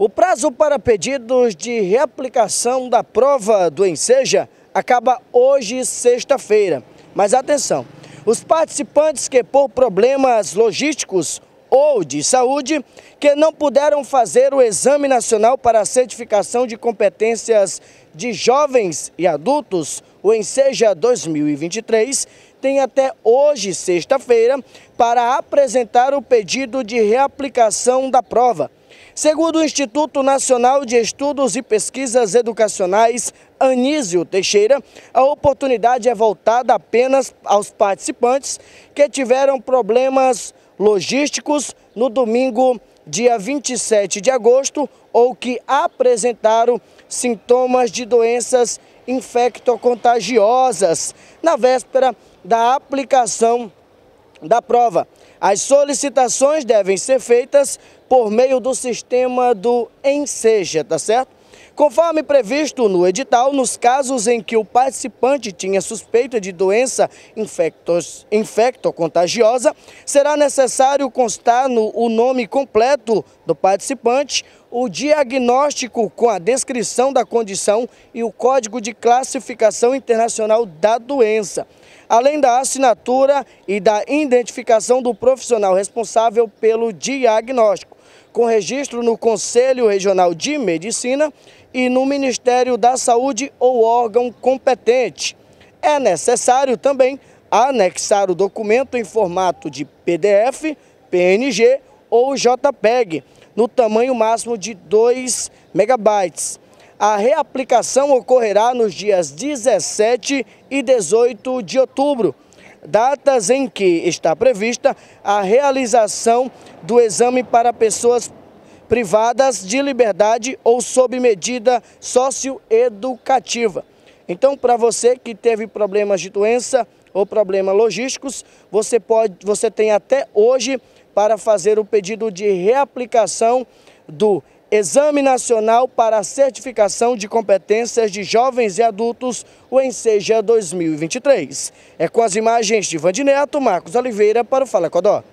O prazo para pedidos de reaplicação da prova do Enseja acaba hoje, sexta-feira. Mas atenção, os participantes que por problemas logísticos ou de saúde que não puderam fazer o Exame Nacional para a Certificação de Competências de Jovens e Adultos, o Enseja 2023, tem até hoje, sexta-feira, para apresentar o pedido de reaplicação da prova Segundo o Instituto Nacional de Estudos e Pesquisas Educacionais, Anísio Teixeira, a oportunidade é voltada apenas aos participantes que tiveram problemas logísticos no domingo, dia 27 de agosto, ou que apresentaram sintomas de doenças infectocontagiosas na véspera da aplicação da prova. As solicitações devem ser feitas por meio do sistema do Enseja, tá certo? Conforme previsto no edital, nos casos em que o participante tinha suspeita de doença infecto-contagiosa, será necessário constar no o nome completo do participante, o diagnóstico com a descrição da condição e o Código de Classificação Internacional da Doença, além da assinatura e da identificação do profissional responsável pelo diagnóstico com registro no Conselho Regional de Medicina e no Ministério da Saúde ou órgão competente. É necessário também anexar o documento em formato de PDF, PNG ou JPEG, no tamanho máximo de 2 megabytes. A reaplicação ocorrerá nos dias 17 e 18 de outubro datas em que está prevista a realização do exame para pessoas privadas de liberdade ou sob medida socioeducativa. Então, para você que teve problemas de doença ou problemas logísticos, você, pode, você tem até hoje para fazer o pedido de reaplicação do Exame Nacional para a Certificação de Competências de Jovens e Adultos, o Enseja 2023. É com as imagens de Vandineto Marcos Oliveira para o Fala Codó.